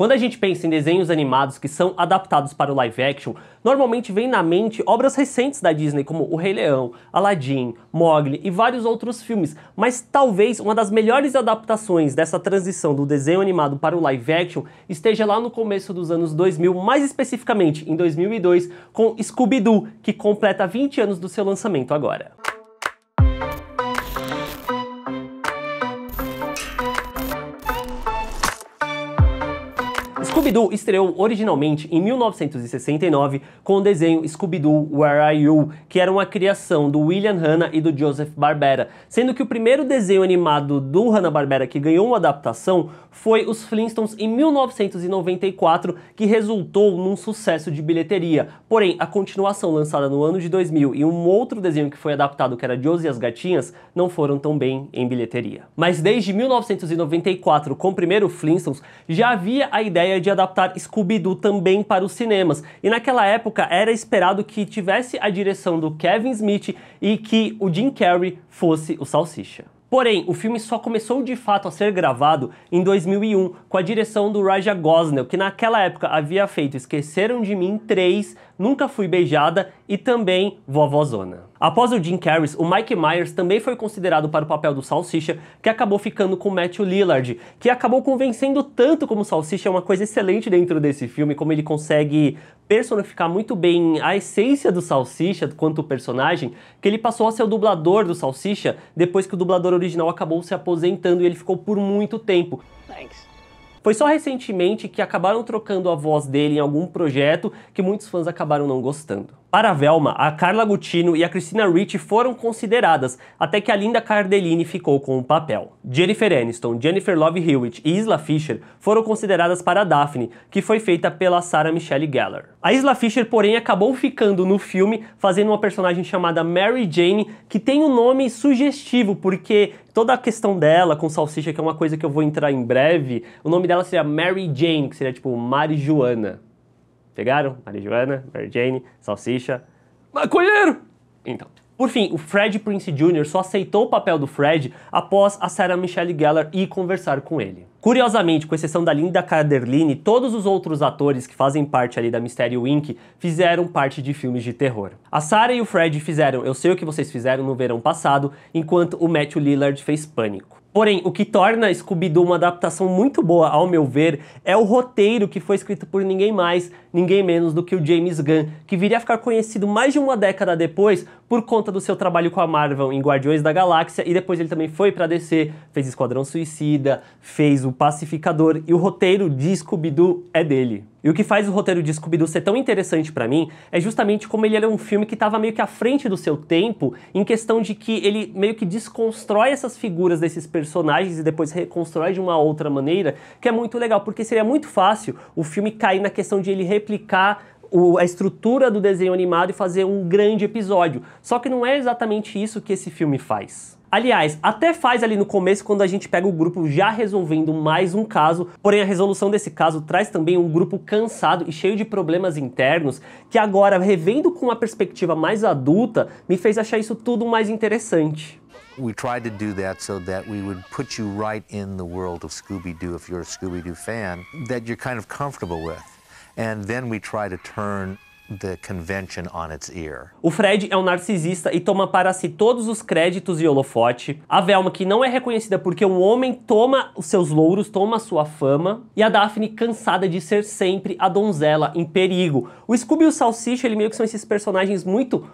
Quando a gente pensa em desenhos animados que são adaptados para o live action, normalmente vem na mente obras recentes da Disney, como O Rei Leão, Aladdin, Mogli e vários outros filmes, mas talvez uma das melhores adaptações dessa transição do desenho animado para o live action esteja lá no começo dos anos 2000, mais especificamente em 2002, com Scooby-Doo, que completa 20 anos do seu lançamento agora. Scooby-Doo estreou originalmente em 1969 com o desenho Scooby-Doo Where Are You, que era uma criação do William Hanna e do Joseph Barbera, sendo que o primeiro desenho animado do Hanna-Barbera que ganhou uma adaptação foi Os Flintstones em 1994, que resultou num sucesso de bilheteria. Porém, a continuação lançada no ano de 2000 e um outro desenho que foi adaptado, que era Josie e as Gatinhas, não foram tão bem em bilheteria. Mas desde 1994, com o primeiro Flintstones, já havia a ideia ideia de adaptar Scooby-Doo também para os cinemas. E naquela época era esperado que tivesse a direção do Kevin Smith e que o Jim Carrey fosse o Salsicha. Porém, o filme só começou de fato a ser gravado em 2001, com a direção do Raja Gosnell, que naquela época havia feito Esqueceram de Mim 3, Nunca Fui Beijada e também Vovózona. Após o Jim Carrey, o Mike Myers também foi considerado para o papel do Salsicha, que acabou ficando com Matthew Lillard, que acabou convencendo tanto como Salsicha é uma coisa excelente dentro desse filme, como ele consegue personificar muito bem a essência do Salsicha quanto personagem, que ele passou a ser o dublador do Salsicha depois que o dublador original acabou se aposentando. e ele ficou por muito tempo. Thanks. Foi só recentemente que acabaram trocando a voz dele em algum projeto que muitos fãs acabaram não gostando. Para Velma, a Carla Gutino e a Christina Ricci foram consideradas, até que a Linda Cardellini ficou com o papel. Jennifer Aniston, Jennifer Love Hewitt e Isla Fisher foram consideradas para Daphne, que foi feita pela Sarah Michelle Gellar. A Isla Fisher, porém, acabou ficando no filme fazendo uma personagem chamada Mary Jane, que tem um nome sugestivo, porque toda a questão dela com salsicha, que é uma coisa que eu vou entrar em breve, o nome dela seria Mary Jane, que seria tipo Marijuana. Pegaram? Marijuana, Mary Jane, salsicha, maconheiro! Então. Por fim, o Fred Prince Jr. só aceitou o papel do Fred após a Sarah Michelle Gellar ir conversar com ele. Curiosamente, com exceção da Linda Cardellini, todos os outros atores que fazem parte ali da Mystery Inc. fizeram parte de filmes de terror. A Sarah e o Fred fizeram Eu Sei O Que Vocês Fizeram no verão passado, enquanto o Matthew Lillard fez Pânico. Porém, o que torna Scooby-Doo uma adaptação muito boa, ao meu ver, é o roteiro que foi escrito por ninguém mais, ninguém menos do que o James Gunn, que viria a ficar conhecido mais de uma década depois por conta do seu trabalho com a Marvel em Guardiões da Galáxia, e depois ele também foi para DC, fez Esquadrão Suicida, fez O Pacificador, e o roteiro de Scooby-Doo é dele. E o que faz o roteiro de Scooby-Doo ser tão interessante para mim é justamente como ele era um filme que estava meio que à frente do seu tempo, em questão de que ele meio que desconstrói essas figuras desses personagens e depois reconstrói de uma outra maneira, que é muito legal, porque seria muito fácil o filme cair na questão de ele replicar o, a estrutura do desenho animado e fazer um grande episódio. Só que não é exatamente isso que esse filme faz. Aliás, até faz ali no começo quando a gente pega o grupo já resolvendo mais um caso, porém a resolução desse caso traz também um grupo cansado e cheio de problemas internos, que agora, revendo com uma perspectiva mais adulta, me fez achar isso tudo mais interessante. We tried to do that so that we would put you right in the world of Scooby-Doo if you're a Scooby-Doo fan that you're kind of comfortable with and then we try to turn the convention on its ear. O Fred é um narcisista e toma para si todos os créditos e holofote. A Velma, que não é reconhecida porque um homem toma os seus louros, toma sua fama. E a Daphne, cansada de ser sempre a donzela em perigo. O Scooby e o Salsicha, ele meio que são esses personagens muito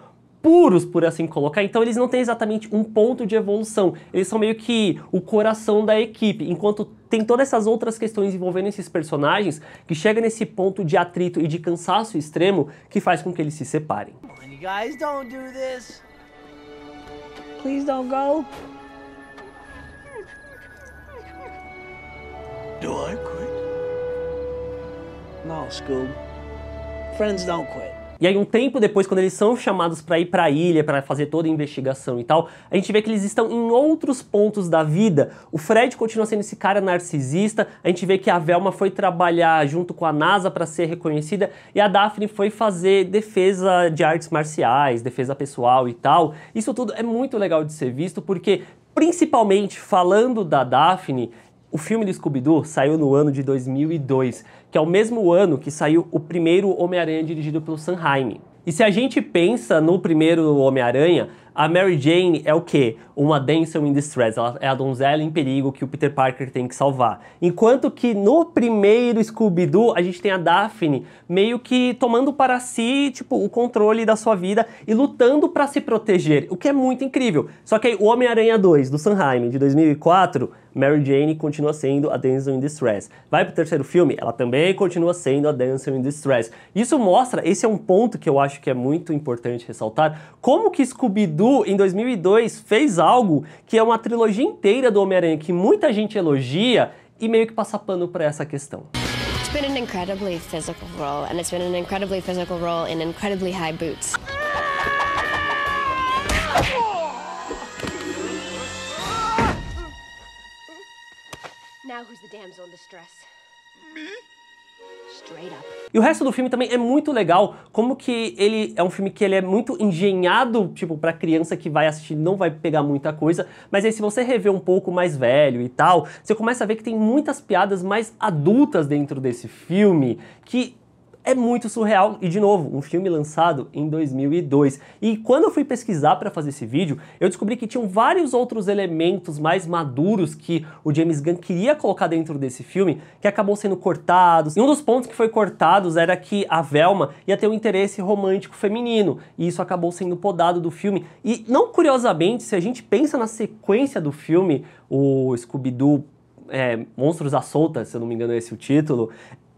puros, por assim colocar, então eles não têm exatamente um ponto de evolução. Eles são meio que o coração da equipe, enquanto tem todas essas outras questões envolvendo esses personagens que chega nesse ponto de atrito e de cansaço extremo que faz com que eles se separem. guys don't do this. Please don't go. Do I quit? No, Scoob. Friends don't quit. E aí um tempo depois, quando eles são chamados para ir para a ilha, para fazer toda a investigação e tal, a gente vê que eles estão em outros pontos da vida. O Fred continua sendo esse cara narcisista, a gente vê que a Velma foi trabalhar junto com a NASA para ser reconhecida e a Daphne foi fazer defesa de artes marciais, defesa pessoal e tal. Isso tudo é muito legal de ser visto porque principalmente falando da Daphne, o filme do Scooby-Doo saiu no ano de 2002, que é o mesmo ano que saiu o primeiro Homem-Aranha dirigido pelo Sam Raimi. E se a gente pensa no primeiro Homem-Aranha, a Mary Jane é o quê? Uma damsel in distress, ela é a donzela em perigo que o Peter Parker tem que salvar. Enquanto que no primeiro Scooby-Doo, a gente tem a Daphne meio que tomando para si, tipo, o controle da sua vida e lutando para se proteger, o que é muito incrível. Só que aí, o Homem-Aranha 2, do Sanheim de 2004, Mary Jane continua sendo a Damsel in Distress. Vai pro terceiro filme, ela também continua sendo a Damsel in Distress. Isso mostra, esse é um ponto que eu acho que é muito importante ressaltar, como que Scooby-Doo New, em 2002, fez algo que é uma trilogia inteira do Homem-Aranha que muita gente elogia e meio que passa pano para essa questão. It's been an incredibly physical role, and it's been an incredibly physical role in incredibly high boots. Now who's the damsel in distress? Me? E o resto do filme também é muito legal, como que ele é um filme que ele é muito engenhado, tipo, pra criança que vai assistir não vai pegar muita coisa, mas aí se você rever um pouco mais velho e tal, você começa a ver que tem muitas piadas mais adultas dentro desse filme, que é muito surreal e de novo, um filme lançado em 2002. E quando eu fui pesquisar para fazer esse vídeo, eu descobri que tinham vários outros elementos mais maduros que o James Gunn queria colocar dentro desse filme, que acabou sendo cortados. E um dos pontos que foi cortados era que a Velma ia ter um interesse romântico feminino, e isso acabou sendo podado do filme. E não curiosamente, se a gente pensa na sequência do filme, o Scooby-Doo é, Monstros à Solta, se eu não me engano é esse o título,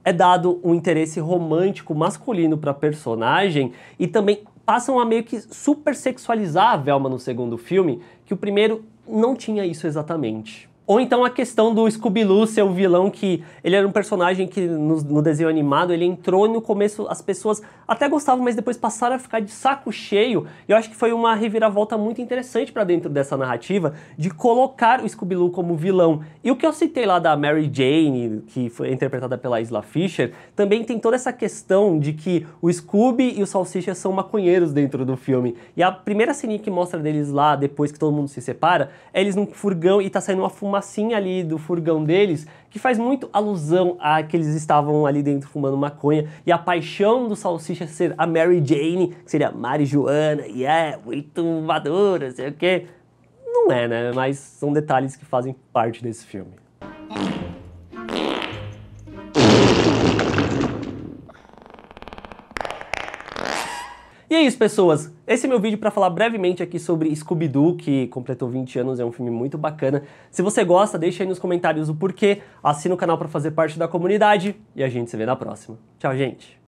é dado um interesse romântico masculino para a personagem e também passam a meio que super sexualizar a Velma no segundo filme, que o primeiro não tinha isso exatamente. Ou então a questão do scooby loo ser o vilão que... Ele era um personagem que no, no desenho animado, ele entrou e no começo as pessoas até gostavam, mas depois passaram a ficar de saco cheio. E eu acho que foi uma reviravolta muito interessante para dentro dessa narrativa, de colocar o scooby loo como vilão. E o que eu citei lá da Mary Jane, que foi interpretada pela Isla Fisher, também tem toda essa questão de que o Scooby e o Salsicha são maconheiros dentro do filme. E a primeira cena que mostra deles lá, depois que todo mundo se separa, é eles num furgão e tá saindo uma fumaça fumacinha ali do furgão deles, que faz muito alusão a que eles estavam ali dentro fumando maconha e a paixão do Salsicha ser a Mary Jane, que seria Mari Joana, e é muito madura, sei o quê. Não é, né? Mas são detalhes que fazem parte desse filme. E é isso, pessoas. Esse é meu vídeo para falar brevemente aqui sobre Scooby-Doo, que completou 20 anos, é um filme muito bacana. Se você gosta, deixa aí nos comentários o porquê, assina o canal para fazer parte da comunidade e a gente se vê na próxima. Tchau, gente!